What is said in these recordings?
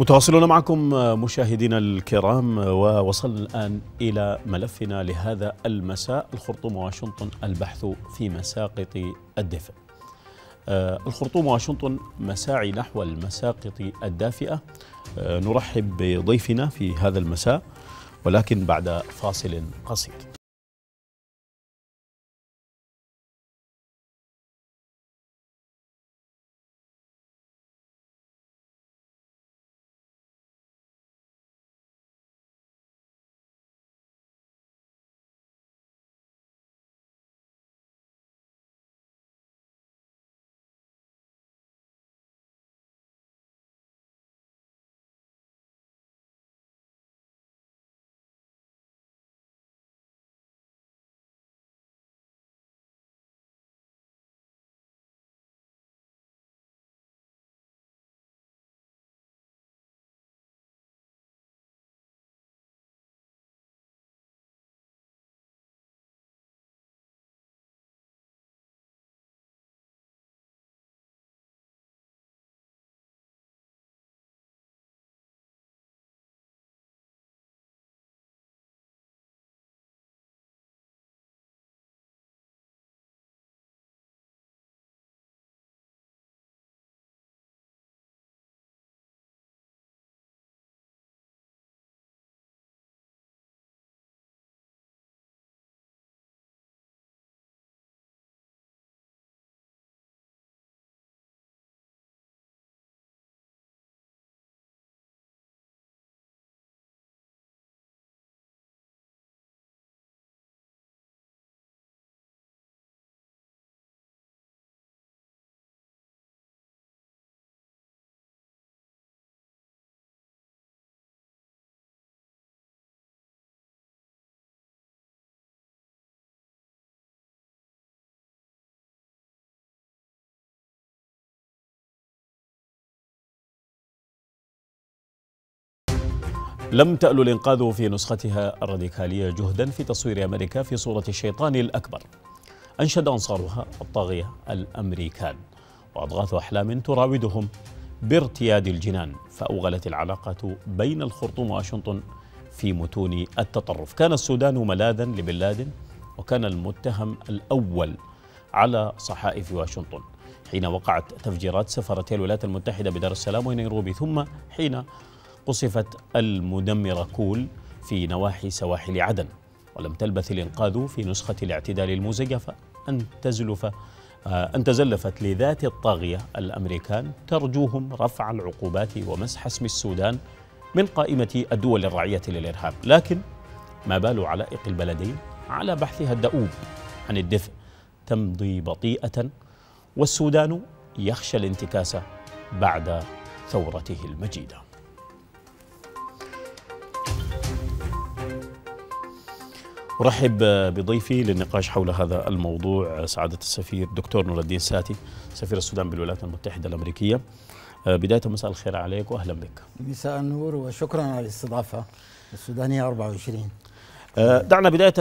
متواصلون معكم مشاهدينا الكرام ووصلنا الآن إلى ملفنا لهذا المساء الخرطوم واشنطن البحث في مساقط الدفء آه، الخرطوم واشنطن مساعي نحو المساقط الدافئة آه، نرحب بضيفنا في هذا المساء ولكن بعد فاصل قصير لم تأل الإنقاذ في نسختها الراديكالية جهدا في تصوير أمريكا في صورة الشيطان الأكبر أنشد أنصارها الطاغية الأمريكان وأضغاث أحلام تراودهم بارتياد الجنان فأوغلت العلاقة بين الخرطوم وواشنطن في متون التطرف كان السودان ملاذا لبن لادن وكان المتهم الأول على صحائف واشنطن حين وقعت تفجيرات سفارتي الولايات المتحدة بدار السلام ونيروبي ثم حين قصفت المدمرة كول في نواحي سواحل عدن ولم تلبث الإنقاذ في نسخة الاعتدال المزيفة أن تزلف آه، أن تزلفت لذات الطاغية الأمريكان ترجوهم رفع العقوبات ومسح اسم السودان من قائمة الدول الرعية للإرهاب لكن ما بال علائق البلدين على بحثها الدؤوب عن الدفء تمضي بطيئة والسودان يخشى الانتكاسة بعد ثورته المجيده ارحب بضيفي للنقاش حول هذا الموضوع سعاده السفير دكتور نور الدين ساتي سفير السودان بالولايات المتحده الامريكيه بدايه مساء الخير عليك واهلا بك مساء النور وشكرا على الاستضافه السودانيه 24 آه، دعنا بدايه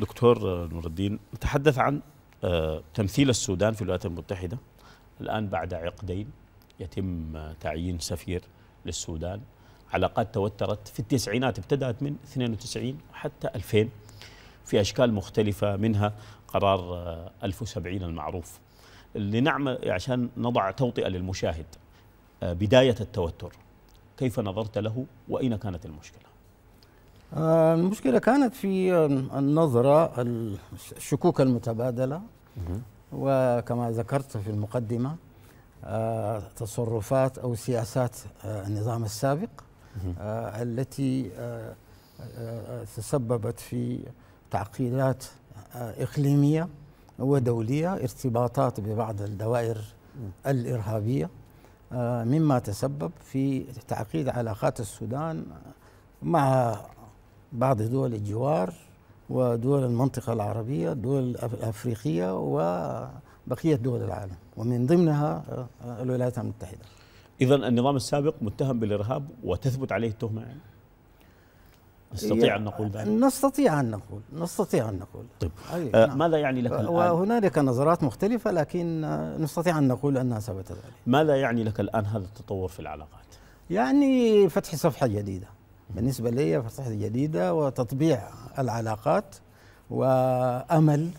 دكتور نور الدين نتحدث عن آه، تمثيل السودان في الولايات المتحده الان بعد عقدين يتم تعيين سفير للسودان علاقات توترت في التسعينات ابتدأت من 92 حتى 2000 في أشكال مختلفة منها قرار 1070 آه، المعروف لنعمل عشان نضع توطئة للمشاهد آه، بداية التوتر كيف نظرت له وأين كانت المشكلة؟ آه، المشكلة كانت في النظرة الشكوك المتبادلة وكما ذكرت في المقدمة تصرفات أو سياسات النظام السابق التي تسببت في تعقيدات آه، إقليمية ودولية ارتباطات ببعض الدوائر الإرهابية آه، مما تسبب في تعقيد علاقات السودان مع بعض دول الجوار ودول المنطقة العربية الدول الأفريقية وبقية دول العالم ومن ضمنها آه، الولايات المتحدة إذا النظام السابق متهم بالإرهاب وتثبت عليه التهمة يعني؟ نستطيع أن نقول ذلك نستطيع أن نقول نستطيع أن نقول طيب أيه نعم. ماذا يعني لك الآن وهنالك نظرات مختلفة لكن آه، نستطيع أن نقول أنها ثبت ذلك ماذا يعني لك الآن هذا التطور في العلاقات يعني فتح صفحة جديدة بالنسبة لي فتح جديدة وتطبيع العلاقات وأمل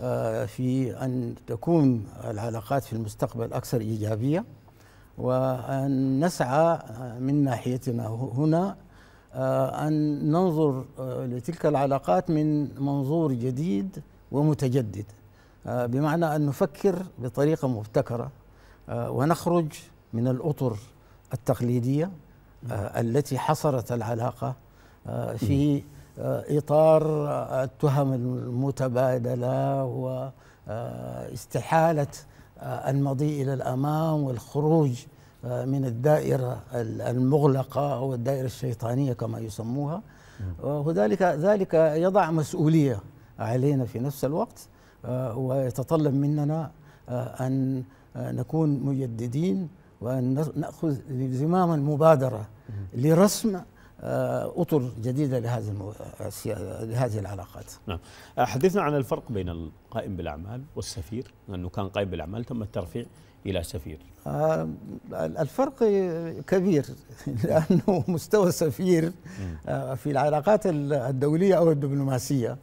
آه، في أن تكون العلاقات في المستقبل أكثر إيجابية وأن نسعى من ناحيتنا هنا آه، أن ننظر آه، لتلك العلاقات من منظور جديد ومتجدد آه، بمعنى أن نفكر بطريقة مبتكرة ونخرج من الأطر التقليدية التي حصرت العلاقة في إطار التهم المتبادلة واستحالة المضي إلى الأمام والخروج من الدائرة المغلقة أو الدائرة الشيطانية كما يسموها آه، وذلك ذلك يضع مسؤولية علينا في نفس الوقت آه، ويتطلب مننا آه، أن نكون مجددين وأن نأخذ زماما مبادرة لرسم اطر جديده لهذه المو... لهذه العلاقات. نعم، حدثنا عن الفرق بين القائم بالاعمال والسفير، لانه كان قائم بالاعمال تم الترفيع الى سفير؟ آه، الفرق كبير لانه مستوى السفير آه، في العلاقات الدوليه او الدبلوماسيه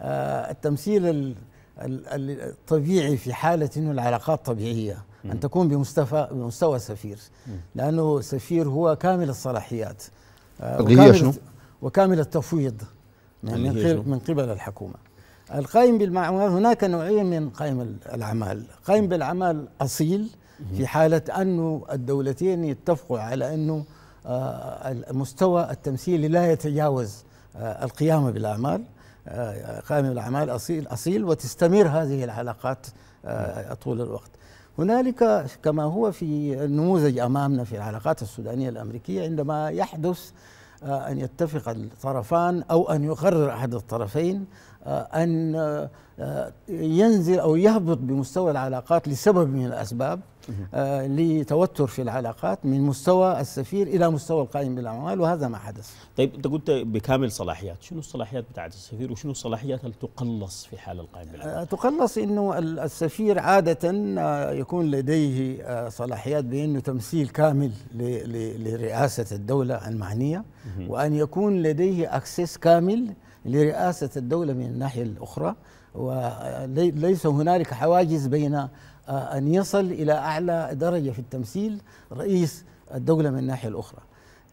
آه، التمثيل الطبيعي في حاله انه العلاقات طبيعيه ان تكون بمستوى بمستوى السفير لانه السفير هو كامل الصلاحيات وكامل, التفويض من قبل الحكومه القائم بالأعمال هناك نوعين من قائم الأعمال قائم بالأعمال أصيل في حالة أنه الدولتين يتفقوا على أنه آه، المستوى التمثيل لا يتجاوز آه، القيام بالأعمال آه، قائم بالأعمال أصيل أصيل وتستمر هذه العلاقات طول الوقت هنالك كما هو في النموذج امامنا في العلاقات السودانيه الامريكيه عندما يحدث آه، أن يتفق الطرفان أو أن يقرر أحد الطرفين آه، أن آه، ينزل أو يهبط بمستوى العلاقات لسبب من الأسباب آه، لتوتر في العلاقات من مستوى السفير الى مستوى القائم بالاعمال وهذا ما حدث. طيب انت قلت بكامل صلاحيات، شنو الصلاحيات بتاعت السفير وشنو الصلاحيات اللي تقلص في حال القائم بالاعمال؟ آه، تقلص انه السفير عاده آه، يكون لديه صلاحيات بانه تمثيل كامل لرئاسه الدوله المعنيه وان يكون لديه اكسس كامل لرئاسه الدوله من الناحيه الاخرى وليس هنالك حواجز بين أن يصل إلى أعلى درجة في التمثيل رئيس الدولة من الناحية الأخرى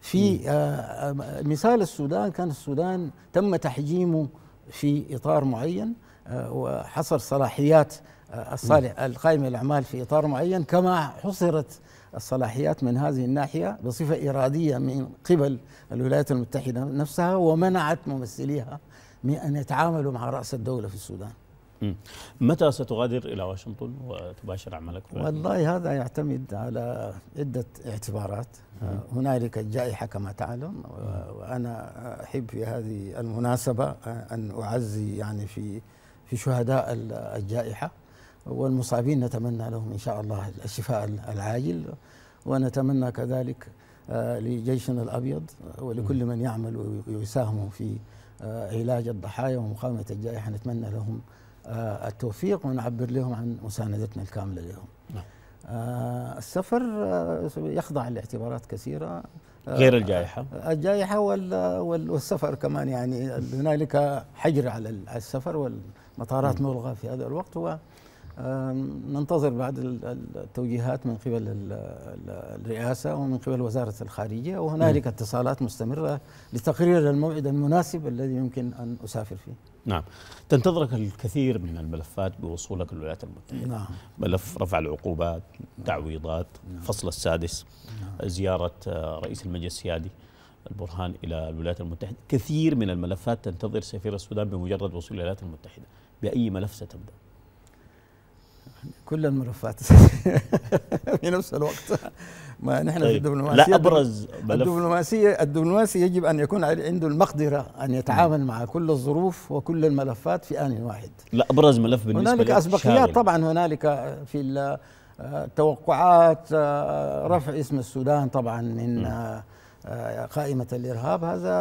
في آه، آه، مثال السودان كان السودان تم تحجيمه في إطار معين آه، وحصر صلاحيات الصالح القائمة الأعمال في إطار معين كما حصرت الصلاحيات من هذه الناحية بصفة إرادية من قبل الولايات المتحدة نفسها ومنعت ممثليها من أن يتعاملوا مع رأس الدولة في السودان متى ستغادر إلى واشنطن وتباشر عملك؟ والله هذا يعتمد على عدة اعتبارات هنالك الجائحة كما تعلم وأنا أحب في هذه المناسبة أن أعزي يعني في في شهداء الجائحة والمصابين نتمنى لهم إن شاء الله الشفاء العاجل ونتمنى كذلك آه، لجيشنا الأبيض ولكل من يعمل ويساهم في آه، علاج الضحايا ومقاومة الجائحة نتمنى لهم آه، التوفيق ونعبر لهم عن مساندتنا الكامله لهم. نعم. آه، السفر آه، يخضع لاعتبارات كثيره غير الجائحه الجائحه والسفر كمان يعني هنالك حجر على السفر والمطارات نعم. ملغى في هذا الوقت هو ننتظر بعد التوجيهات من قبل الرئاسة ومن قبل وزارة الخارجية وهنالك اتصالات مستمرة لتقرير الموعد المناسب الذي يمكن أن أسافر فيه نعم تنتظرك الكثير من الملفات بوصولك للولايات المتحدة نعم. ملف رفع العقوبات تعويضات نعم. فصل السادس نعم. زيارة آه، رئيس المجلس السيادي البرهان إلى الولايات المتحدة كثير من الملفات تنتظر سفير السودان بمجرد وصول الولايات المتحدة بأي ملف ستبدأ؟ كل الملفات في نفس الوقت ما نحن طيب. في الدبلوماسيه لا ابرز ملف الدبلوماسيه الدبلوماسي يجب ان يكون عنده المقدره ان يتعامل م. مع كل الظروف وكل الملفات في ان واحد لا ابرز ملف بالنسبه هنالك اسبقيات طبعا هنالك في التوقعات آه، آه، رفع اسم السودان طبعا من م. آه، قائمة الإرهاب هذا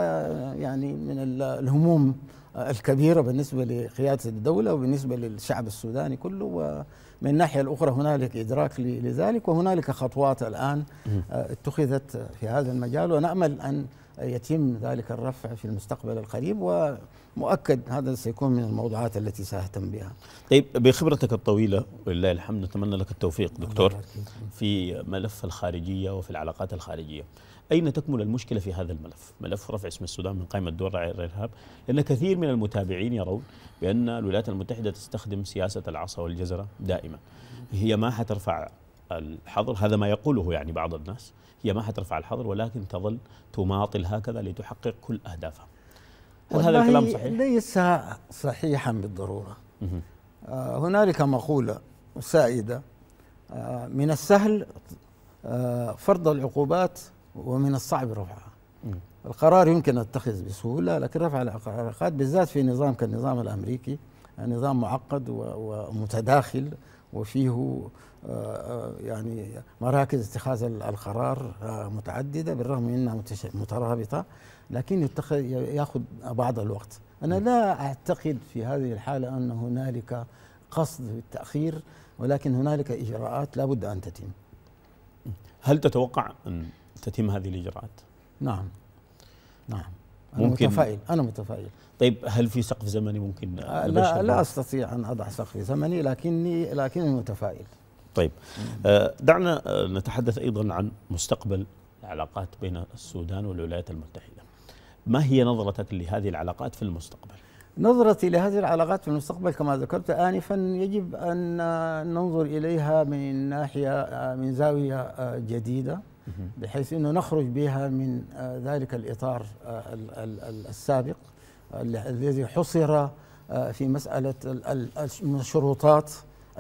يعني من الهموم الكبيرة بالنسبة لقيادة الدولة وبالنسبة للشعب السوداني كله ومن الناحية الأخرى هنالك إدراك لذلك وهنالك خطوات الآن آه، اتخذت في هذا المجال ونأمل أن يتم ذلك الرفع في المستقبل القريب ومؤكد هذا سيكون من الموضوعات التي ساهتم بها طيب بخبرتك الطويلة ولله الحمد نتمنى لك التوفيق دكتور في ملف الخارجية وفي العلاقات الخارجية أين تكمن المشكلة في هذا الملف ملف رفع اسم السودان من قائمة دول رعاية الإرهاب لأن كثير من المتابعين يرون بأن الولايات المتحدة تستخدم سياسة العصا والجزرة دائما هي ما حترفع الحظر هذا ما يقوله يعني بعض الناس هي ما حترفع الحظر ولكن تظل تماطل هكذا لتحقق كل أهدافها هل هذا الكلام صحيح؟ ليس صحيحا بالضرورة آه، هنالك مقولة سائدة آه، من السهل آه، فرض العقوبات ومن الصعب رفعها القرار يمكن اتخذ بسهوله لكن رفع العقارات بالذات في نظام كالنظام الامريكي نظام معقد ومتداخل وفيه آه، آه، يعني مراكز اتخاذ القرار آه، متعدده بالرغم من انها مترابطه لكن ياخذ بعض الوقت انا لا اعتقد في هذه الحاله ان هنالك قصد التاخير ولكن هنالك اجراءات لابد ان تتم هل تتوقع ان تتم هذه الإجراءات نعم نعم أنا ممكن متفائل أنا متفائل طيب هل في سقف زمني ممكن آه، لا, لا, لا أستطيع أن أضع سقف زمني لكني لكني متفائل طيب آه، دعنا آه، نتحدث أيضا عن مستقبل العلاقات بين السودان والولايات المتحدة ما هي نظرتك لهذه العلاقات في المستقبل؟ نظرتي لهذه العلاقات في المستقبل كما ذكرت آنفا يجب أن ننظر إليها من ناحية من زاوية جديدة بحيث انه نخرج بها من آه، ذلك الاطار آه، السابق الذي حصر آه، في مساله الشروطات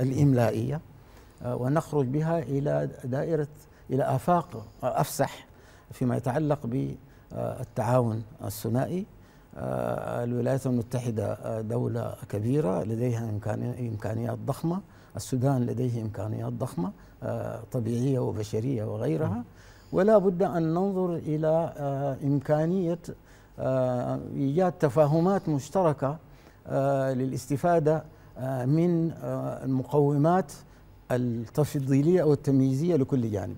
الاملائيه ونخرج بها الى دائره الى افاق افسح فيما يتعلق بالتعاون الثنائي الولايات المتحده دوله كبيره لديها امكانيات ضخمه السودان لديه امكانيات ضخمه طبيعيه وبشريه وغيرها ولا بد أن ننظر إلى آه، إمكانية آه، إيجاد تفاهمات مشتركة آه، للاستفادة من المقومات التفضيلية أو التمييزية لكل جانب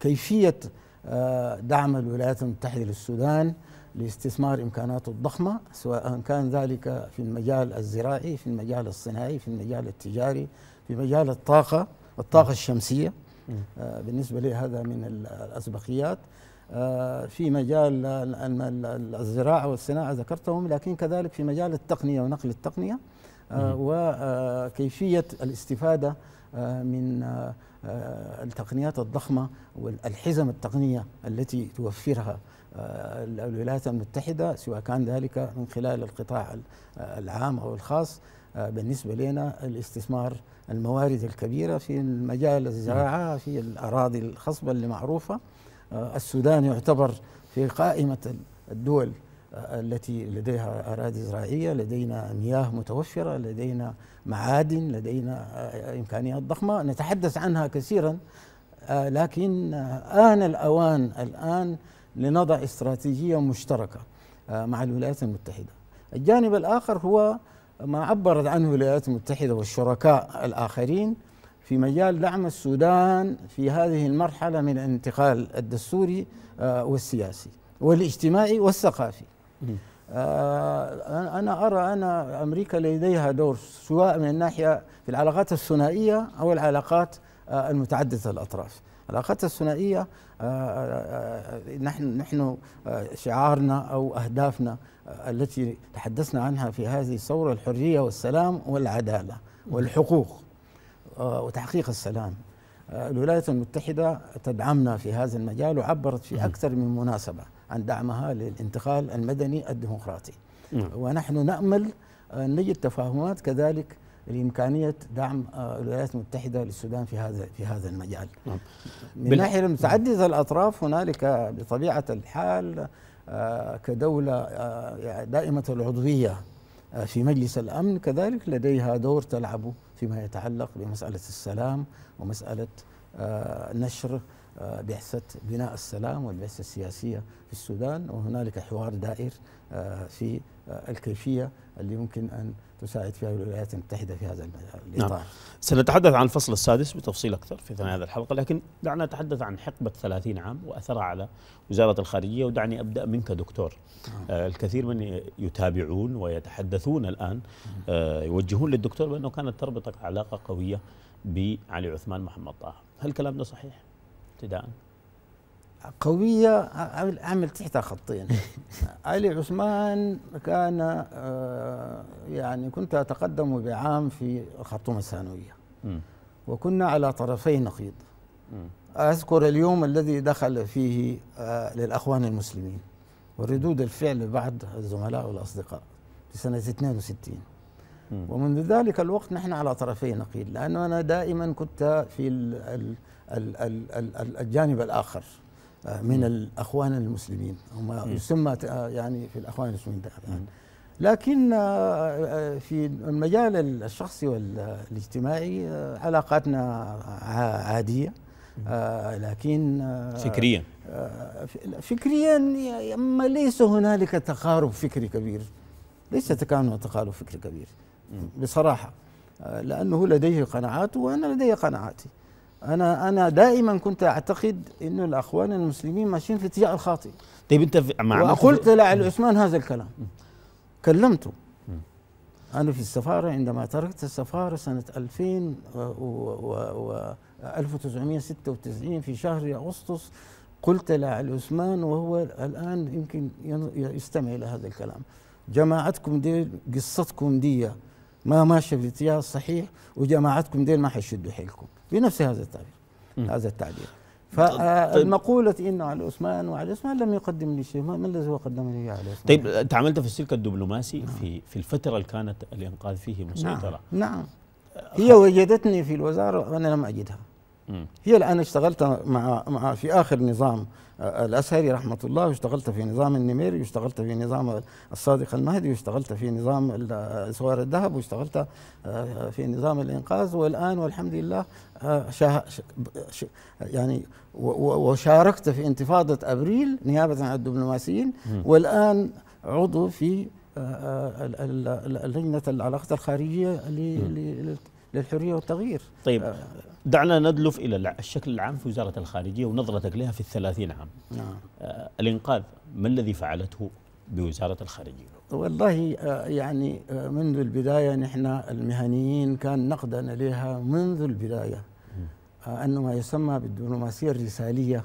كيفية دعم الولايات المتحدة للسودان لاستثمار إمكاناته الضخمة سواء كان ذلك في المجال الزراعي في المجال الصناعي في المجال التجاري في مجال الطاقة الطاقة الشمسية آه، بالنسبة لي هذا من الأسبقيات آه، في مجال الزراعة والصناعة ذكرتهم لكن كذلك في مجال التقنية ونقل التقنية آه، وكيفية الاستفادة من التقنيات الضخمة والحزم التقنية التي توفرها الولايات المتحدة سواء كان ذلك من خلال القطاع العام أو الخاص آه، بالنسبة لنا الاستثمار الموارد الكبيرة في المجال الزراعة في الأراضي الخصبة اللي معروفة آه، السودان يعتبر في قائمة الدول آه، التي لديها أراضي زراعية لدينا مياه متوفرة لدينا معادن لدينا إمكانيات ضخمة نتحدث عنها كثيرا لكن آن الأوان الآن لنضع استراتيجية مشتركة مع الولايات المتحدة الجانب الآخر هو ما عبرت عنه الولايات المتحدة والشركاء الآخرين في مجال دعم السودان في هذه المرحلة من الانتقال الدستوري آه، والسياسي والاجتماعي والثقافي آه، أنا أرى أن أمريكا لديها دور سواء من الناحية في العلاقات الثنائية أو العلاقات آه، المتعددة الأطراف العلاقات الثنائية نحن نحن شعارنا أو أهدافنا التي تحدثنا عنها في هذه الثورة الحرية والسلام والعدالة والحقوق آه، وتحقيق السلام آه، الولايات المتحدة تدعمنا في هذا المجال وعبرت في أكثر من مناسبة عن دعمها للانتقال المدني الديمقراطي ونحن نأمل أن نجد تفاهمات كذلك لإمكانية دعم آه، الولايات المتحدة للسودان في هذا في هذا المجال نعم. من ناحية متعددة الأطراف هنالك بطبيعة الحال آه، كدولة آه، يعني دائمة العضوية آه، في مجلس الأمن كذلك لديها دور تلعبه فيما يتعلق بمسألة السلام ومسألة نشر بعثة بناء السلام والبعثة السياسية في السودان وهنالك حوار دائر في الكيفية اللي يمكن أن تساعد فيها الولايات المتحدة في هذا نعم. الإطار نعم. سنتحدث عن الفصل السادس بتفصيل أكثر في ثنايا هذه الحلقة لكن دعنا نتحدث عن حقبة 30 عام وأثرها على وزارة الخارجية ودعني أبدأ منك دكتور نعم. آه الكثير من يتابعون ويتحدثون الآن نعم. آه يوجهون للدكتور بأنه كانت تربطك علاقة قوية بعلي عثمان محمد طه هل الكلام ده صحيح ابتداء؟ قوية عمل تحتها خطين علي عثمان كان آه، يعني كنت أتقدم بعام في الخرطوم الثانوية وكنا على طرفي نقيض أذكر اليوم الذي دخل فيه آه، للأخوان المسلمين وردود الفعل بعد الزملاء والأصدقاء في سنة 62 ومنذ ذلك الوقت نحن على طرفي نقيض لأنه أنا دائما كنت في ال ال ال الجانب الآخر من الاخوان المسلمين هم يسمى آه، يعني في الاخوان المسلمين لكن آه، آه، في المجال الشخصي والاجتماعي علاقاتنا عاديه لكن فكريا فكريا ما ليس هنالك تقارب فكري كبير ليس كان تقارب فكري كبير بصراحه لانه لديه قناعات وانا لدي قناعاتي انا انا دائما كنت اعتقد انه الاخوان المسلمين ماشيين في اتجاه الخاطئ طيب انت مع وقلت لعثمان هذا الكلام كلمته انا في السفاره عندما تركت السفاره سنه 2000 و 1996 في شهر اغسطس قلت لعثمان وهو الان يمكن يستمع الى هذا الكلام جماعتكم دي قصتكم دي ما ماشيه في الاتجاه الصحيح وجماعتكم دي ما حيشدوا حيلكم بنفس هذا التعبير هذا التعبير فالمقولة طيب إن على عثمان وعلى عثمان لم يقدم لي شيء ما الذي هو قدم لي على عثمان طيب تعاملت في السلك الدبلوماسي نعم. في في الفترة اللي كانت الإنقاذ فيه مسيطرة نعم, نعم. آه، هي وجدتني في الوزارة وأنا لم أجدها هي الآن اشتغلت مع, مع في آخر نظام آه، الأسهري رحمة الله واشتغلت في نظام النميري واشتغلت في نظام الصادق المهدي واشتغلت في نظام آه، سوار الذهب واشتغلت آه، في نظام الإنقاذ والآن والحمد لله شا يعني وشاركت في انتفاضة أبريل نيابة عن الدبلوماسيين والآن عضو في لجنة العلاقات الخارجية للحرية والتغيير طيب دعنا ندلف الى الشكل العام في وزاره الخارجيه ونظرتك لها في الثلاثين عام. نعم. آه الانقاذ ما الذي فعلته بوزاره الخارجيه؟ والله آه، يعني آه، منذ البدايه نحن المهنيين كان نقدنا لها منذ البدايه آه، أن ما يسمى بالدبلوماسيه الرساليه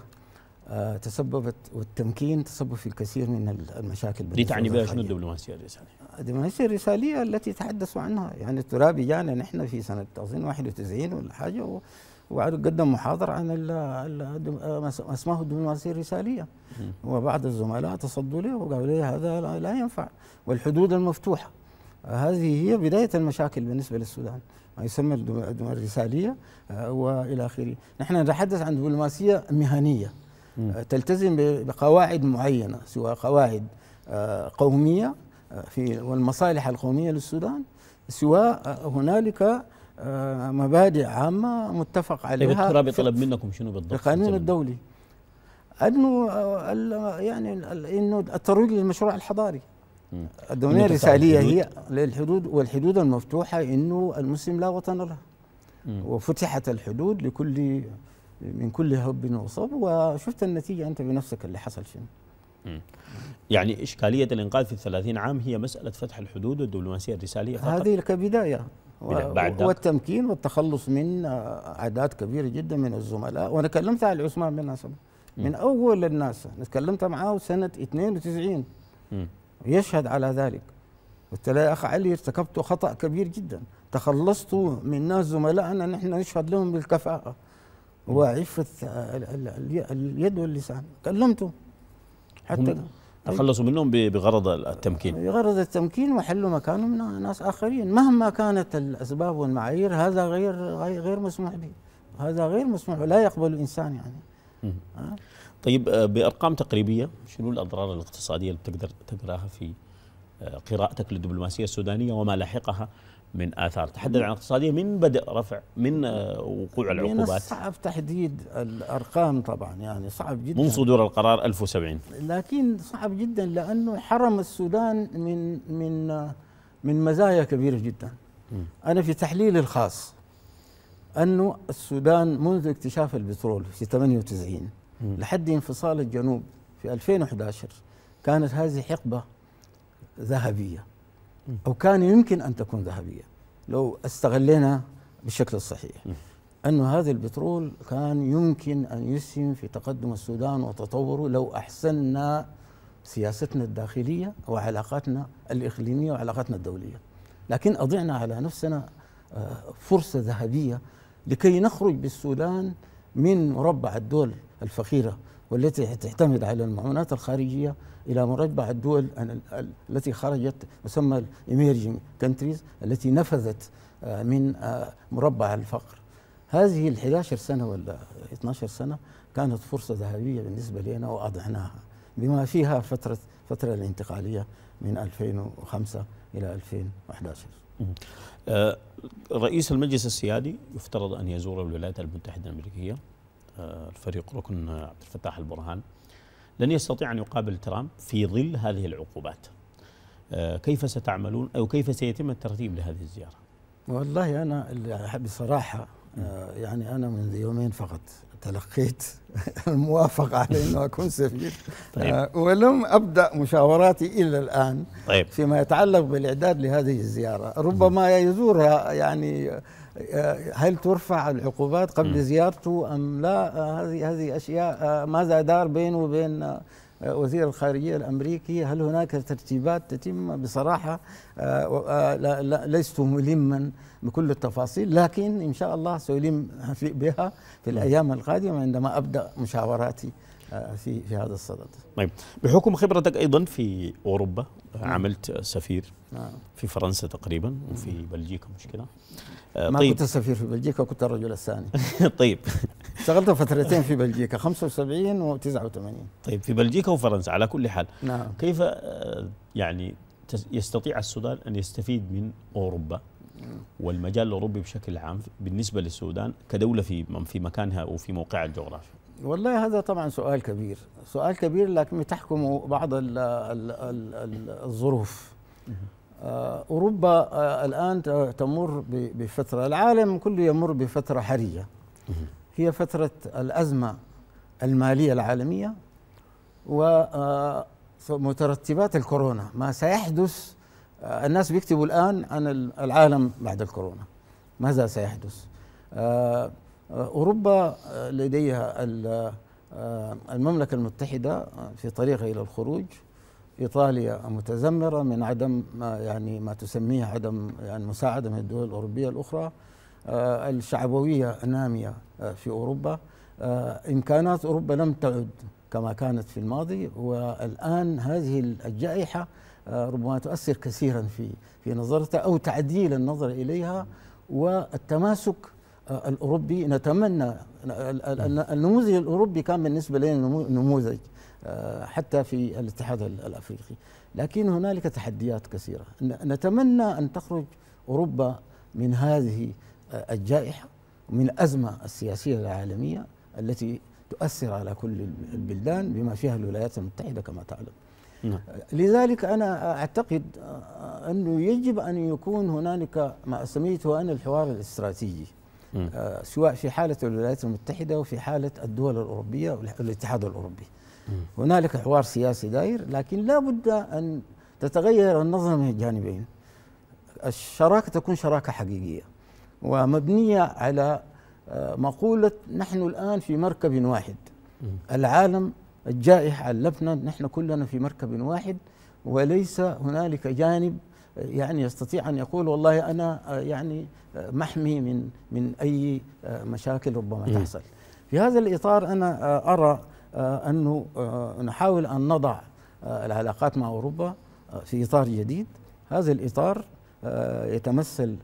آه، تسببت والتمكين تسبب في الكثير من المشاكل دي تعني بها شنو الدبلوماسيه الرساليه؟ الدبلوماسيه الرساليه التي تحدثوا عنها يعني الترابي جانا نحن في سنه اظن 91 ولا حاجه وقدم محاضره عن اسماه آه، الدبلوماسيه الرساليه وبعض الزملاء تصدوا له وقالوا لي هذا لا ينفع والحدود المفتوحه هذه هي بدايه المشاكل بالنسبه للسودان ما يسمى الرساليه آه، والى اخره نحن نتحدث عن دبلوماسيه مهنيه آه، تلتزم بقواعد معينه سواء قواعد آه، قوميه آه، في والمصالح القوميه للسودان سواء هنالك مبادئ عامه متفق طيب، عليها طيب الترابي طلب منكم شنو بالضبط؟ القانون الدولي انه يعني انه الترويج للمشروع الحضاري الدولية الرسالية هي للحدود والحدود المفتوحة انه المسلم لا وطن له وفتحت الحدود لكل من كل هب وصب وشفت النتيجة أنت بنفسك اللي حصل شنو يعني إشكالية الإنقاذ في الثلاثين عام هي مسألة فتح الحدود والدبلوماسية الرسالية فقط هذه كبداية بعد والتمكين والتخلص من آه، أعداد كبيرة جدا من الزملاء وأنا كلمت على عثمان بالمناسبة من أول الناس تكلمت معاه سنة 92 يشهد على ذلك قلت له يا أخ علي ارتكبت خطأ كبير جدا تخلصت من ناس زملائنا نحن نشهد لهم بالكفاءة وعفة اليد واللسان كلمته حتى إيه؟ تخلصوا منهم بغرض التمكين بغرض التمكين وحلوا مكانهم ناس اخرين مهما كانت الاسباب والمعايير هذا غير غير مسموح به هذا غير مسموح ولا يقبل انسان يعني طيب آه، بارقام تقريبيه شنو الاضرار الاقتصاديه اللي بتقدر تقراها في آه، قراءتك للدبلوماسيه السودانيه وما لاحقها من اثار تحدث عن اقتصاديه من بدء رفع من آه، وقوع يعني العقوبات من الصعب تحديد الارقام طبعا يعني صعب جدا من صدور القرار 1070 لكن صعب جدا لانه حرم السودان من من من مزايا كبيره جدا انا في تحليلي الخاص انه السودان منذ اكتشاف البترول في 98 لحد انفصال الجنوب في 2011 كانت هذه حقبه ذهبيه أو كان يمكن أن تكون ذهبية لو استغلينا بالشكل الصحيح أن هذا البترول كان يمكن أن يسهم في تقدم السودان وتطوره لو أحسننا سياستنا الداخلية وعلاقاتنا الإقليمية وعلاقاتنا الدولية لكن أضعنا على نفسنا آه، فرصة ذهبية لكي نخرج بالسودان من مربع الدول الفقيرة والتي تعتمد على المعونات الخارجية إلى مربع الدول التي خرجت تسمى emerging countries التي نفذت آه، من آه، مربع الفقر هذه ال 11 سنة ولا 12 سنة كانت فرصة ذهبية بالنسبة لنا وأضعناها بما فيها فترة فترة الانتقالية من 2005 إلى 2011 آه، رئيس المجلس السيادي يفترض أن يزور الولايات المتحدة الأمريكية الفريق ركن عبد الفتاح البرهان لن يستطيع أن يقابل ترامب في ظل هذه العقوبات آه، كيف ستعملون أو كيف سيتم الترتيب لهذه الزيارة والله أنا بصراحة آه، يعني أنا منذ يومين فقط تلقيت الموافقة على أنه أكون سفير طيب. آه، ولم أبدأ مشاوراتي إلى الآن طيب. فيما يتعلق بالإعداد لهذه الزيارة ربما يزورها يعني آه، هل ترفع العقوبات قبل زيارته أم لا آه، هذه هذه أشياء آه، ماذا دار بينه وبين وزير الخارجية الأمريكي هل هناك ترتيبات تتم بصراحة لست ملما بكل التفاصيل لكن إن شاء الله سيلم بها في الأيام القادمة عندما أبدأ مشاوراتي في في هذا الصدد طيب بحكم خبرتك ايضا في اوروبا عملت سفير نعم. في فرنسا تقريبا وفي بلجيكا مشكله آه، ما طيب. كنت سفير في بلجيكا كنت الرجل الثاني طيب اشتغلت فترتين في بلجيكا 75 و89 طيب في بلجيكا وفرنسا على كل حال نعم كيف آه، يعني يستطيع السودان ان يستفيد من اوروبا والمجال الاوروبي بشكل عام بالنسبه للسودان كدوله في في مكانها وفي موقعها الجغرافي والله هذا طبعا سؤال كبير سؤال كبير لكن تحكم بعض ال ال ال الظروف آه، اوروبا آه، الان تمر بفتره العالم كله يمر بفتره حرجه هي فتره الازمه الماليه العالميه ومترتبات آه، الكورونا ما سيحدث الناس بيكتبوا الان عن العالم بعد الكورونا ماذا سيحدث اوروبا لديها المملكه المتحده في طريقها الى الخروج إيطاليا متذمرة من عدم ما يعني ما تسميه عدم يعني مساعدة من الدول الأوروبية الأخرى آه، الشعبوية نامية آه، في أوروبا آه، إمكانات أوروبا لم تعد كما كانت في الماضي والآن هذه الجائحة ربما تؤثر كثيرا في في نظرتها أو تعديل النظر إليها والتماسك الأوروبي نتمنى النموذج الأوروبي كان بالنسبة لنا نموذج آه، حتى في الاتحاد الافريقي لكن هنالك تحديات كثيره نتمنى ان تخرج اوروبا من هذه آه، الجائحه ومن الازمه السياسيه العالميه التي تؤثر على كل البلدان بما فيها الولايات المتحده كما تعلم نعم. آه، لذلك انا اعتقد انه يجب ان يكون هنالك ما سميته انا الحوار الاستراتيجي سواء في حاله الولايات المتحده وفي حاله الدول الاوروبيه والاتحاد الاوروبي هنالك حوار سياسي داير لكن لا بد أن تتغير النظرة من الجانبين الشراكة تكون شراكة حقيقية ومبنية على آه، مقولة نحن الآن في مركب واحد العالم الجائحة علمنا نحن كلنا في مركب واحد وليس هنالك جانب آه، يعني يستطيع ان يقول والله انا آه، يعني محمي من من اي مشاكل ربما تحصل. في هذا الاطار انا ارى آه، أنه آه، نحاول أن نضع آه، العلاقات مع أوروبا في إطار جديد هذا الإطار يتمثل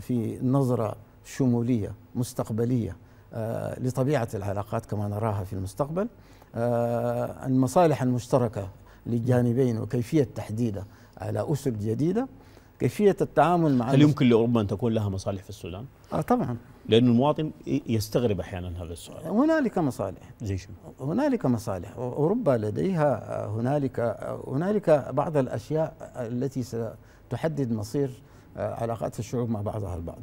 في نظرة شمولية مستقبلية لطبيعة العلاقات كما نراها في المستقبل المصالح المشتركة للجانبين وكيفية تحديدها على أسر جديدة كيفية التعامل مع هل يمكن لأوروبا أن تكون لها مصالح في السودان؟ آه طبعا لأن المواطن يستغرب أحيانا هذا السؤال هنالك مصالح زي شو؟ هنالك مصالح أوروبا لديها هنالك هنالك بعض الأشياء التي ستحدد مصير آه، علاقات الشعوب مع بعضها البعض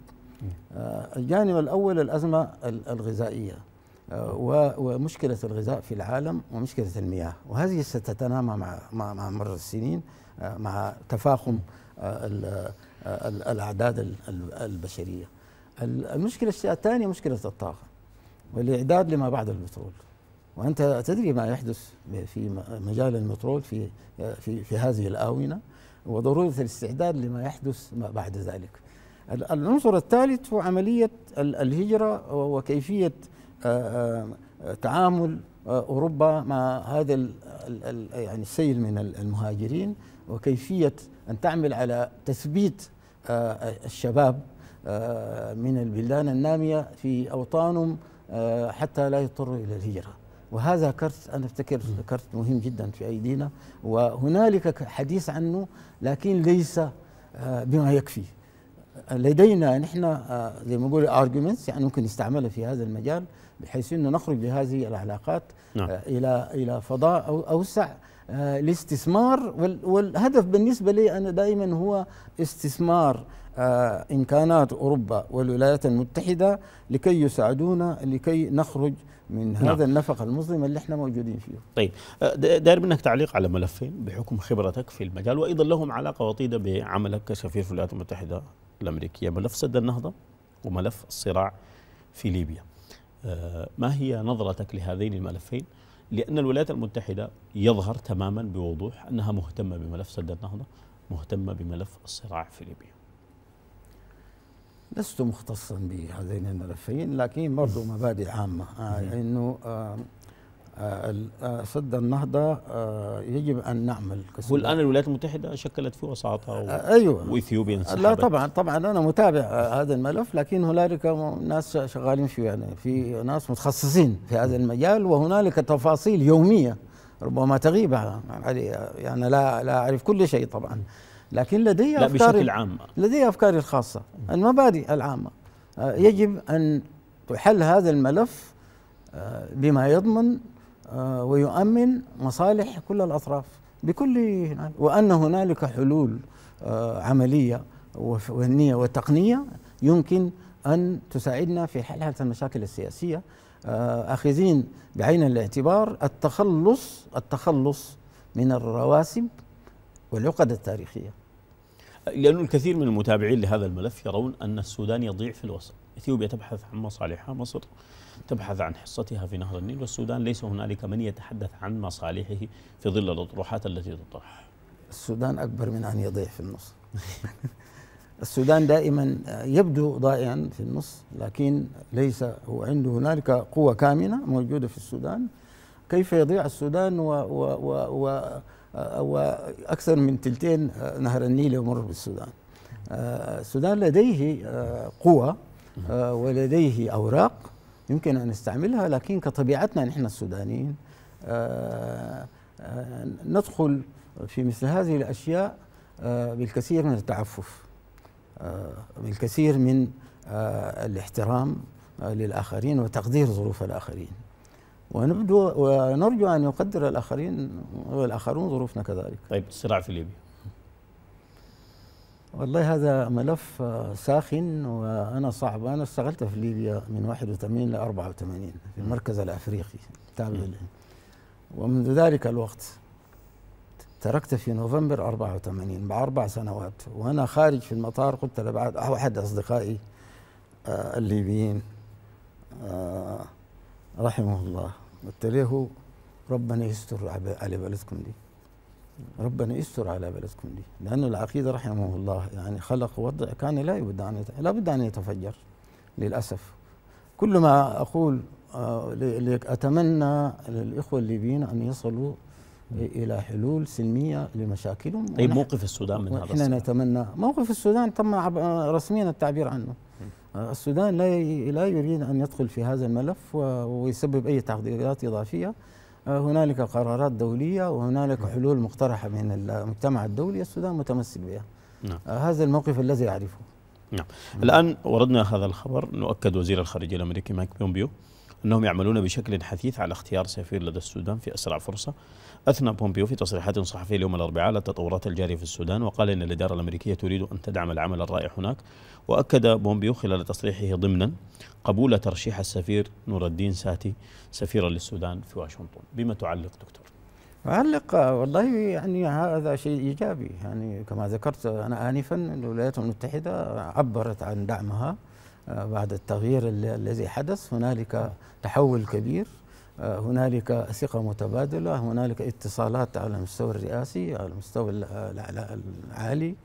آه، الجانب الأول الأزمة الغذائية آه، ومشكلة الغذاء في العالم ومشكلة المياه وهذه ستتنامى مع مع مر السنين مع تفاخم الأعداد البشرية المشكله الثانيه مشكله الطاقه والاعداد لما بعد البترول وانت تدري ما يحدث في مجال البترول في في في هذه الاونه وضروره الاستعداد لما يحدث ما بعد ذلك. العنصر الثالث هو عمليه الهجره وكيفيه تعامل اوروبا مع هذا يعني السيل من المهاجرين وكيفيه ان تعمل على تثبيت الشباب آه، من البلدان النامية في أوطانهم آه، حتى لا يضطروا إلى الهجرة وهذا كرت أنا أفتكر كرت مهم جدا في أيدينا وهنالك حديث عنه لكن ليس آه، بما يكفي لدينا نحن زي ما نقول ارجيومنتس يعني ممكن نستعملها في هذا المجال بحيث انه نخرج بهذه العلاقات نعم. الى الى فضاء اوسع الاستثمار والهدف بالنسبه لي انا دائما هو استثمار آه، إمكانات أوروبا والولايات المتحدة لكي يساعدونا لكي نخرج من هذا نعم. النفق المظلم اللي احنا موجودين فيه طيب آه، داير منك تعليق على ملفين بحكم خبرتك في المجال وأيضا لهم علاقة وطيدة بعملك كسفير في الولايات المتحدة الأمريكية ملف سد النهضة وملف الصراع في ليبيا آه، ما هي نظرتك لهذين الملفين لأن الولايات المتحدة يظهر تماما بوضوح أنها مهتمة بملف سد النهضة مهتمة بملف الصراع في ليبيا لست مختصا بهذين الملفين لكن برضو مبادئ عامة آه، أنه سد آه، آه، النهضة يجب أن نعمل هو والآن الولايات المتحدة شكلت في وساطة و... أيوة وإثيوبيا لا طبعا طبعا أنا متابع هذا الملف لكن هنالك ناس شغالين فيه يعني في ناس متخصصين في هذا المجال وهنالك تفاصيل يومية ربما تغيب علي يعني،, يعني لا لا أعرف كل شيء طبعا لكن لدي لا أفكاري بشكل عام لدي أفكاري الخاصة المبادئ العامة آه، يجب أن تحل هذا الملف آه، بما يضمن آه، ويؤمن مصالح كل الأطراف بكل وأن هنالك حلول عملية وفنية وتقنية يمكن أن تساعدنا في حل هذه المشاكل السياسية أخذين بعين الاعتبار التخلص التخلص من الرواسب والعقد التاريخية لأن الكثير من المتابعين لهذا الملف يرون أن السودان يضيع في الوسط إثيوبيا تبحث عن مصالحها مصر تبحث عن حصتها في نهر النيل والسودان ليس هنالك من يتحدث عن مصالحه في ظل الأطروحات التي تطرح السودان أكبر من أن يضيع في النص السودان دائما يبدو ضائعا في النص لكن ليس هو عنده هنالك قوة كامنة موجودة في السودان كيف يضيع السودان و, و, و, و وأكثر من تلتين نهر النيل يمر بالسودان آه، السودان لديه آه، قوى آه، ولديه أوراق يمكن أن نستعملها لكن كطبيعتنا نحن السودانيين ندخل في مثل هذه الأشياء بالكثير من التعفف بالكثير من الاحترام للآخرين وتقدير ظروف الآخرين ونبدو ونرجو أن يقدر الآخرين والآخرون ظروفنا كذلك طيب الصراع في ليبيا والله هذا ملف ساخن وأنا صعب أنا اشتغلت في ليبيا من 81 ل 84 في المركز الأفريقي تابع ومنذ ذلك الوقت تركت في نوفمبر 84 بأربع سنوات وأنا خارج في المطار قلت لبعض أحد أصدقائي آه، الليبيين آه، رحمه الله قلت له ربنا يستر على بلدكم دي ربنا يستر على بلدكم دي لأن العقيدة رحمه الله يعني خلق وضع كان لا بد أن لا بد أن يتفجر للأسف كل ما أقول آه، أتمنى للإخوة الليبيين أن يصلوا إلى حلول سلمية لمشاكلهم طيب موقف السودان من هذا احنا نتمنى موقف السودان تم آه، رسميا التعبير عنه السودان لا لا يريد ان يدخل في هذا الملف ويسبب اي تعقيدات اضافيه آه، هنالك قرارات دوليه وهنالك نعم. حلول مقترحه من المجتمع الدولي السودان متمسك بها نعم. آه، هذا الموقف الذي اعرفه نعم الان وردنا هذا الخبر نؤكد وزير الخارجيه الامريكي مايك بومبيو انهم يعملون بشكل حثيث على اختيار سفير لدى السودان في اسرع فرصه أثنى بومبيو في تصريحات صحفية اليوم الأربعاء على التطورات الجارية في السودان وقال إن الإدارة الأمريكية تريد أن تدعم العمل الرائع هناك وأكد بومبيو خلال تصريحه ضمنا قبول ترشيح السفير نور الدين ساتي سفيرا للسودان في واشنطن بما تعلق دكتور؟ أعلق والله يعني هذا شيء إيجابي يعني كما ذكرت أنا آنفا الولايات المتحدة عبرت عن دعمها آه، بعد التغيير الذي حدث هنالك تحول كبير آه، هنالك ثقة متبادلة هنالك اتصالات على المستوى الرئاسي على المستوى العالي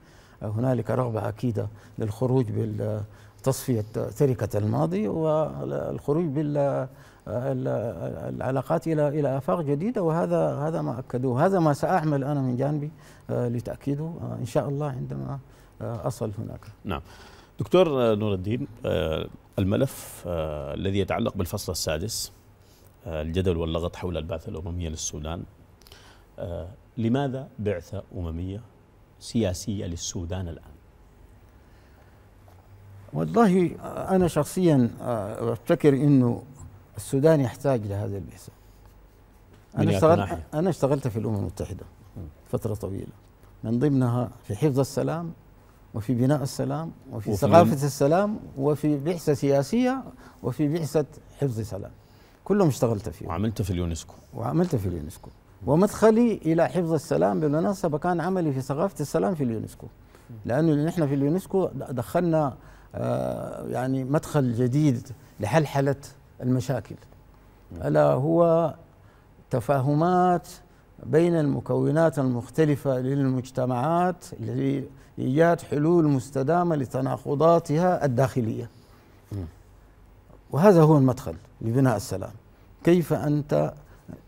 آه، هنالك رغبة أكيدة للخروج بالتصفية تركة الماضي والخروج بال العلاقات الى الى افاق جديده وهذا هذا ما اكدوه هذا ما ساعمل انا من جانبي آه، لتاكيده ان شاء الله عندما اصل هناك نعم دكتور نور الدين الملف الذي يتعلق بالفصل السادس الجدل واللغط حول البعثة الأممية للسودان آه، لماذا بعثة أممية سياسية للسودان الآن؟ والله أنا شخصيا آه، أفتكر أنه السودان يحتاج لهذه البعثة أنا, اشتغل أنا اشتغلت في الأمم المتحدة فترة طويلة من ضمنها في حفظ السلام وفي بناء السلام وفي ثقافة السلام وفي بعثة سياسية وفي بعثة حفظ سلام كلهم اشتغلت فيهم وعملت في اليونسكو وعملت في اليونسكو ومدخلي الى حفظ السلام بالمناسبه كان عملي في ثقافه السلام في اليونسكو لانه نحن في اليونسكو دخلنا آه، يعني مدخل جديد لحلحله المشاكل الا هو تفاهمات بين المكونات المختلفه للمجتمعات لايجاد حلول مستدامه لتناقضاتها الداخليه وهذا هو المدخل لبناء السلام كيف أنت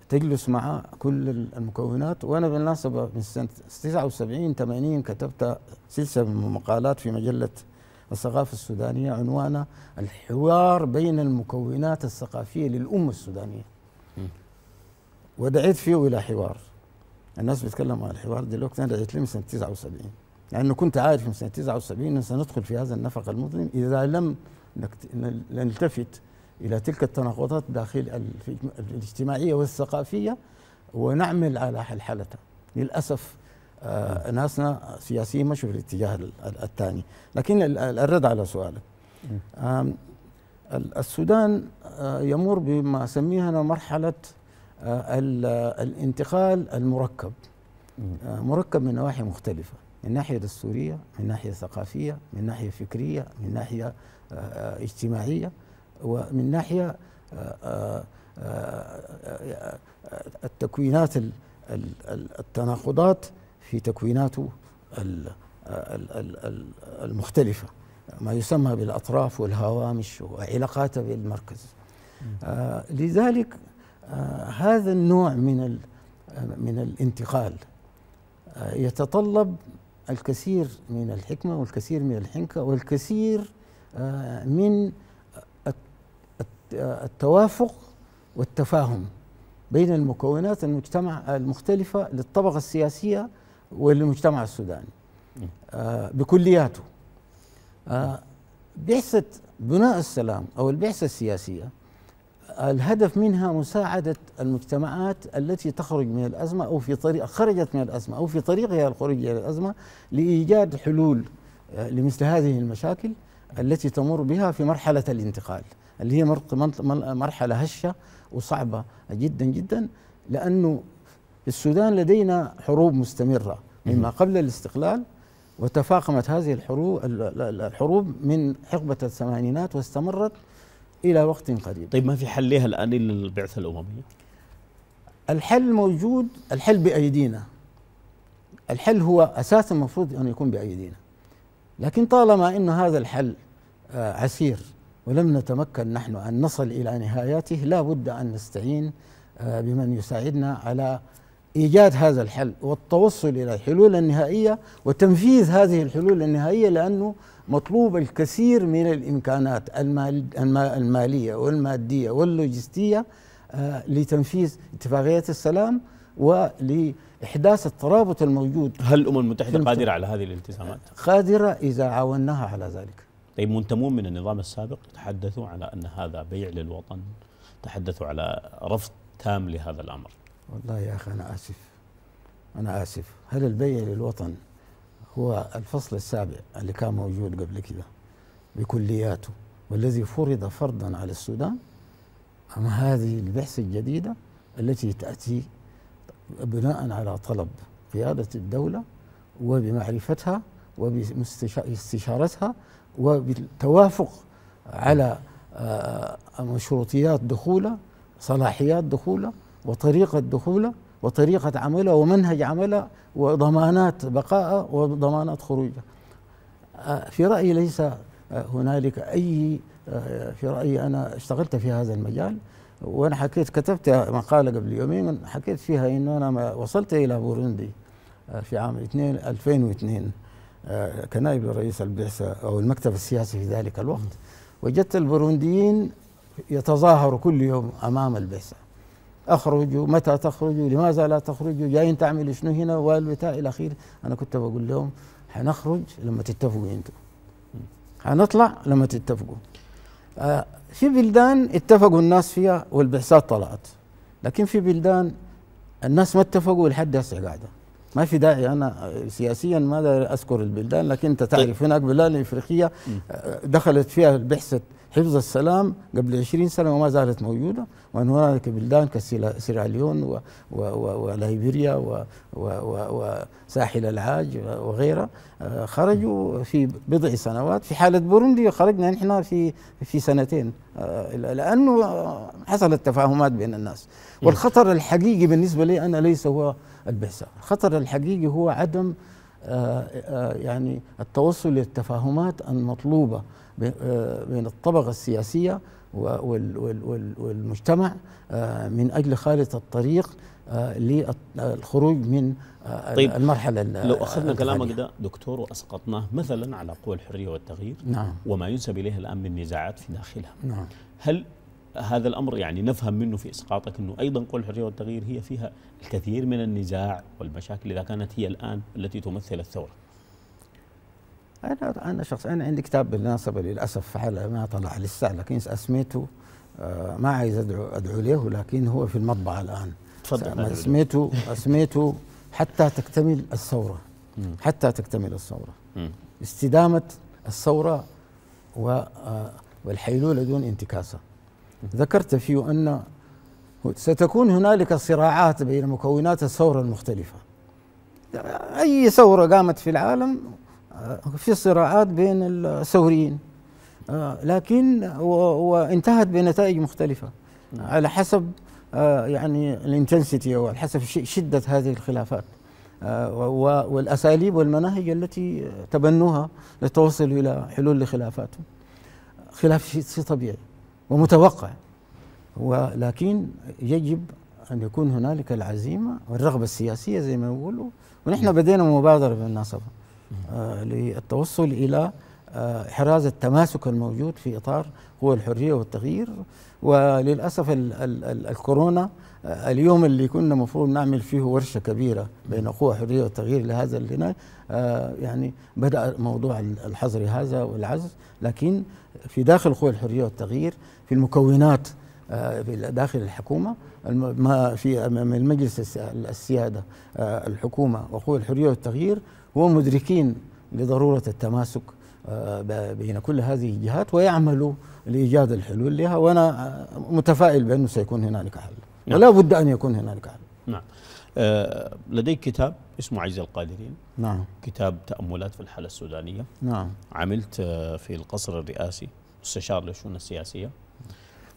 تجلس مع كل المكونات وأنا بالمناسبة من سنة 79 80 كتبت سلسلة من المقالات في مجلة الثقافة السودانية عنوانها الحوار بين المكونات الثقافية للأمة السودانية ودعيت فيه إلى حوار الناس بتتكلم عن الحوار دلوقتي أنا دعيت له من سنة 79 لأنه يعني كنت عارف من سنة 79 أنه سندخل في هذا النفق المظلم إذا لم نلتفت إلى تلك التناقضات داخل الاجتماعية والثقافية ونعمل على حل حالتها للأسف آه، ناسنا سياسيين مشوا في الاتجاه الثاني لكن الرد على سؤالك السودان آه، يمر بما أسميها أنا مرحلة آه، الانتقال المركب مركب من نواحي مختلفة من ناحية السورية من ناحية ثقافية من ناحية فكرية من ناحية اجتماعية ومن ناحية آه، آه، آه، التكوينات التناقضات في تكويناته المختلفة ما يسمى بالأطراف والهوامش وعلاقاته بالمركز لذلك هذا النوع من من الانتقال يتطلب الكثير من الحكمة والكثير من الحنكة والكثير آه، من التوافق والتفاهم بين المكونات المجتمع المختلفة للطبقة السياسية وللمجتمع السوداني آه، بكلياته آه، بعثة بناء السلام أو البعثة السياسية الهدف منها مساعدة المجتمعات التي تخرج من الأزمة أو في طريق خرجت من الأزمة أو في طريقها الخروج إلى الأزمة لإيجاد حلول لمثل هذه المشاكل التي تمر بها في مرحلة الانتقال اللي هي مرحلة هشة وصعبة جدا جدا لأنه السودان لدينا حروب مستمرة مما قبل الاستقلال وتفاقمت هذه الحروب الحروب من حقبة الثمانينات واستمرت إلى وقت قريب طيب ما في حل لها الآن إلا البعثة الأممية الحل موجود الحل بأيدينا الحل هو أساسا المفروض أن يكون بأيدينا لكن طالما أن هذا الحل عسير ولم نتمكن نحن أن نصل إلى نهاياته لا بد أن نستعين آه، بمن يساعدنا على إيجاد هذا الحل والتوصل إلى الحلول النهائية وتنفيذ هذه الحلول النهائية لأنه مطلوب الكثير من الإمكانات المالية والمادية واللوجستية آه، لتنفيذ اتفاقية السلام ولإحداث الترابط الموجود هل الأمم المتحدة قادرة على هذه الالتزامات؟ قادرة إذا عاوناها على ذلك طيب منتمون من النظام السابق تحدثوا على أن هذا بيع للوطن تحدثوا على رفض تام لهذا الأمر والله يا أخي أنا آسف أنا آسف هل البيع للوطن هو الفصل السابع اللي كان موجود قبل كده بكلياته والذي فرض فرضا على السودان أم هذه البحث الجديدة التي تأتي بناء على طلب قيادة الدولة وبمعرفتها وباستشارتها وبالتوافق على آه، مشروطيات دخوله صلاحيات دخوله وطريقة دخوله وطريقة عمله ومنهج عمله وضمانات بقائها وضمانات خروجه آه، في رأيي ليس آه، هنالك أي في رأيي أنا اشتغلت في هذا المجال وأنا حكيت كتبت مقالة قبل يومين حكيت فيها أنه أنا وصلت إلى بوروندي في عام 2002 آه، كنائب لرئيس البعثة أو المكتب السياسي في ذلك الوقت وجدت البرونديين يتظاهروا كل يوم أمام البعثة اخرجوا متى تخرجوا لماذا لا تخرجوا جايين تعملوا شنو هنا والبتاع الى اخره انا كنت بقول لهم حنخرج لما تتفقوا انتم حنطلع لما تتفقوا آه في بلدان اتفقوا الناس فيها والبعثات طلعت لكن في بلدان الناس ما اتفقوا لحد هسه قاعده ما في داعي انا سياسيا ماذا اذكر البلدان لكن انت تعرف طيب. هناك بلدان افريقيه آه، دخلت فيها البعثه حفظ السلام قبل 20 سنة وما زالت موجودة وأن هنالك بلدان كسيراليون وليبيريا وساحل العاج وغيرها آه، خرجوا في بضع سنوات في حالة بوروندي خرجنا نحن في في سنتين آه، لأنه حصلت تفاهمات بين الناس والخطر الحقيقي بالنسبة لي أنا ليس هو البعثة الخطر الحقيقي هو عدم آه، يعني التوصل للتفاهمات المطلوبة آه، بين الطبقة السياسية والمجتمع آه، من أجل خارطة الطريق آه، للخروج من طيب المرحلة لو أخذنا كلامك ده دكتور وأسقطناه مثلا على قوى الحرية والتغيير نعم وما ينسب إليها الآن من نزاعات في داخلها نعم هل هذا الامر يعني نفهم منه في اسقاطك انه ايضا قوى الحريه والتغيير هي فيها الكثير من النزاع والمشاكل اذا كانت هي الان التي تمثل الثوره. انا انا شخص انا عندي كتاب بالمناسبه للاسف على ما طلع لسه لكن اسميته آه، ما عايز ادعو ادعو له لكن هو في المطبعه الان تفضل اسميته اسميته حتى تكتمل الثوره حتى تكتمل الثوره استدامه الثوره آه، والحيلوله دون انتكاسه ذكرت فيه ان ستكون هنالك صراعات بين مكونات الثوره المختلفه اي ثوره قامت في العالم آه، في صراعات بين الثوريين آه، لكن وانتهت بنتائج مختلفة نعم. على حسب آه، يعني الانتنسيتي او على حسب شدة هذه الخلافات والاساليب والمناهج التي تبنوها للتوصل الى حلول لخلافاتهم خلاف شيء طبيعي ومتوقع ولكن يجب ان يكون هنالك العزيمه والرغبه السياسيه زي ما يقولوا ونحن نعم. بدينا مبادره بالمناسبه آه، للتوصل إلى احراز آه، التماسك الموجود في إطار قوى الحرية والتغيير وللأسف الـ الـ الـ الكورونا آه، اليوم اللي كنا المفروض نعمل فيه ورشة كبيرة بين قوى الحرية والتغيير لهذا اللي يعني بدأ موضوع الحظر هذا والعزل لكن في داخل قوى الحرية والتغيير في المكونات داخل الحكومه ما في المجلس السياده الحكومه وقوى الحريه والتغيير ومدركين لضروره التماسك آه، بين كل هذه الجهات ويعملوا لايجاد الحلول لها وانا متفائل بانه سيكون هنالك حل نعم. ولا بد ان يكون هنالك حل نعم آه لديك كتاب اسمه عز القادرين نعم كتاب تاملات في الحاله السودانيه نعم عملت آه، في القصر الرئاسي مستشار للشؤون السياسيه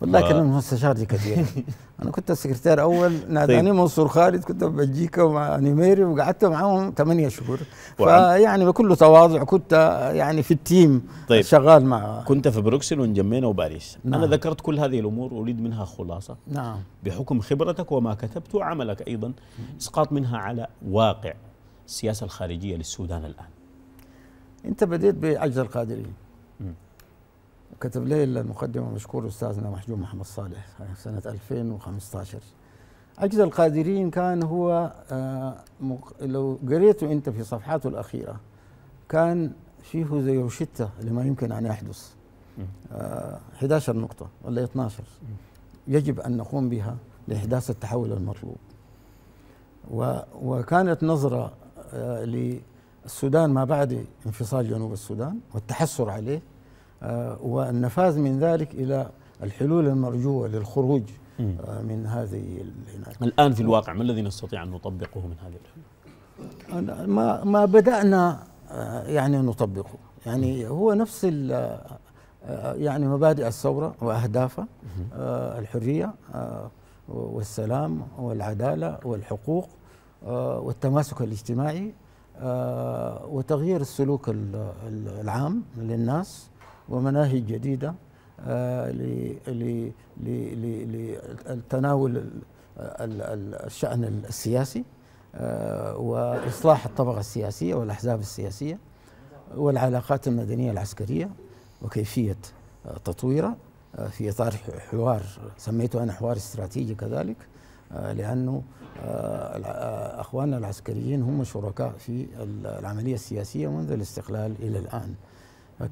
والله كان مستشار دي كثير انا كنت السكرتير اول ناداني طيب. منصور خالد كنت بجيكا مع نيميري وقعدت معاهم ثمانية شهور فيعني بكل تواضع كنت يعني في التيم طيب شغال مع كنت في بروكسل ونجمينا وباريس نعم. انا ذكرت كل هذه الامور اريد منها خلاصه نعم بحكم خبرتك وما كتبت وعملك ايضا اسقاط منها على واقع السياسه الخارجيه للسودان الان انت بديت بعجز القادرين وكتب لي المقدمة مشكور أستاذنا محجوب محمد صالح سنة 2015 عجز القادرين كان هو آه، لو قريته أنت في صفحاته الأخيرة كان فيه زي روشتة لما يمكن أن يحدث 11 آه، نقطة ولا 12 يجب أن نقوم بها لإحداث التحول المطلوب وكانت نظرة آه، للسودان ما بعد انفصال جنوب السودان والتحسر عليه آه، والنفاذ من ذلك إلى الحلول المرجوة للخروج آه، من هذه الهناك. الآن في الواقع ما الذي نستطيع أن نطبقه من هذه الحلول؟ ما ما بدأنا آه، يعني نطبقه يعني هو نفس يعني مبادئ الثورة وأهدافها الحرية والسلام والعدالة والحقوق والتماسك الاجتماعي وتغيير السلوك العام للناس ومناهج جديدة آه، لتناول الشأن السياسي آه، وإصلاح الطبقة السياسية والأحزاب السياسية والعلاقات المدنية العسكرية وكيفية آه، تطويرها في إطار حوار سميته أنا حوار استراتيجي كذلك لأنه أخواننا العسكريين هم شركاء في العملية السياسية منذ الاستقلال إلى الآن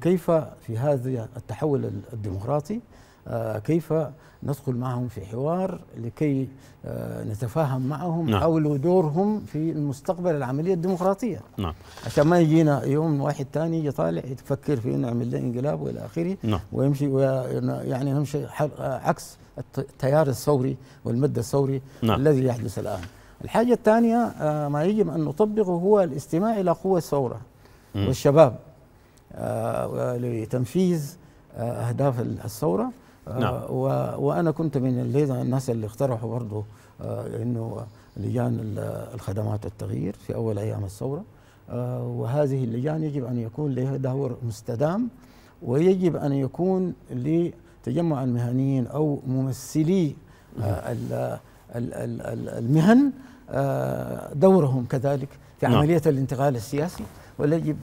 كيف في هذا التحول الديمقراطي آه، كيف ندخل معهم في حوار لكي آه، نتفاهم معهم نعم. حول دورهم في المستقبل العملية الديمقراطية نعم. عشان ما يجينا يوم واحد ثاني يطالع يتفكر في نعمل عمل انقلاب والى اخره نعم. ويمشي يعني نمشي آه، عكس التيار الثوري والمد الثوري نعم. الذي يحدث الان الحاجة الثانية ما يجب أن نطبقه هو الاستماع إلى قوى الثورة والشباب آه، لتنفيذ آه، أهداف الثورة آه، نعم. وأنا كنت من الناس اللي اقترحوا برضه أنه لجان الخدمات التغيير في أول أيام الثورة وهذه اللجان يجب أن يكون لها دور مستدام ويجب أن يكون لتجمع المهنيين أو ممثلي نعم. المهن دورهم كذلك في نعم. عملية الانتقال السياسي ويجب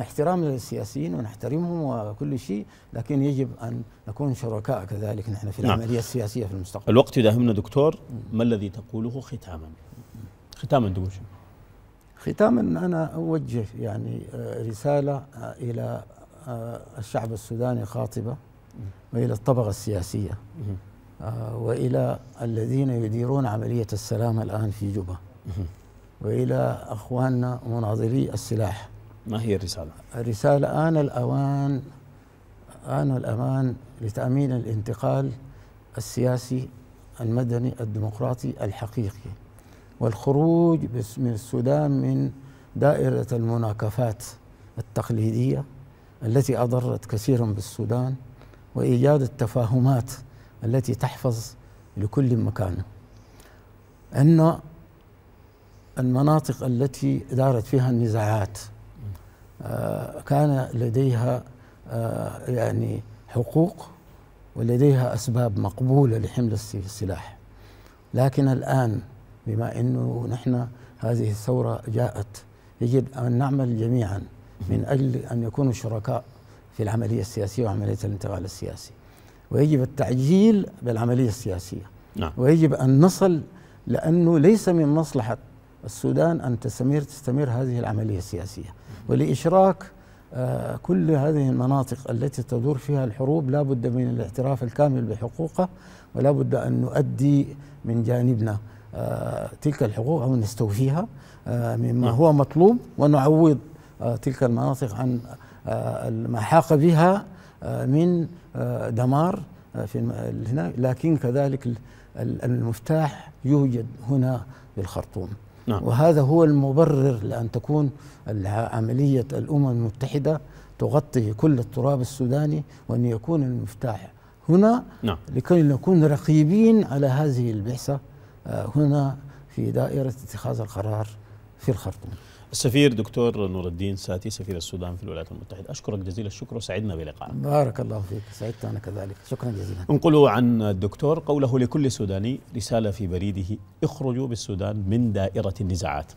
احترام للسياسيين ونحترمهم وكل شيء لكن يجب أن نكون شركاء كذلك نحن في نعم. العملية نعم. السياسية في المستقبل الوقت يداهمنا دكتور ما الذي تقوله ختاما ختاما تقول شو ختاما أنا أوجه يعني آه، رسالة آه، إلى آه، الشعب السوداني خاطبة وإلى الطبقة السياسية وإلى الذين يديرون عملية السلام الآن في جوبا وإلى أخواننا مناظري السلاح ما هي الرسالة؟ الرسالة آن الأوان آن الأمان لتأمين الانتقال السياسي المدني الديمقراطي الحقيقي والخروج من السودان من دائرة المناكفات التقليدية التي أضرت كثيرا بالسودان وإيجاد التفاهمات التي تحفظ لكل مكانه أن المناطق التي دارت فيها النزاعات آه، كان لديها آه، يعني حقوق ولديها أسباب مقبولة لحمل السلاح لكن الآن بما أنه نحن هذه الثورة جاءت يجب أن نعمل جميعا من أجل أن يكونوا شركاء في العملية السياسية وعملية الانتقال السياسي ويجب التعجيل بالعملية السياسية نعم. ويجب أن نصل لأنه ليس من مصلحة السودان أن تستمر تستمر هذه العملية السياسية ولإشراك آه، كل هذه المناطق التي تدور فيها الحروب لا بد من الاعتراف الكامل بحقوقها ولا بد أن نؤدي من جانبنا آه، تلك الحقوق أو نستوفيها آه، مما نعم. هو مطلوب ونعوض تلك المناطق عن ما حاق بها من دمار في هناك لكن كذلك المفتاح يوجد هنا بالخرطوم نعم. وهذا هو المبرر لأن تكون عملية الأمم المتحدة تغطي كل التراب السوداني وأن يكون المفتاح هنا نعم. لكي نكون رقيبين على هذه البعثة آه، هنا في دائرة اتخاذ القرار في الخرطوم السفير دكتور نور الدين ساتي سفير السودان في الولايات المتحدة أشكرك جزيل الشكر وسعدنا بلقائك بارك الله فيك سعدت أنا كذلك شكرا جزيلا انقلوا عن الدكتور قوله لكل سوداني رسالة في بريده اخرجوا بالسودان من دائرة النزاعات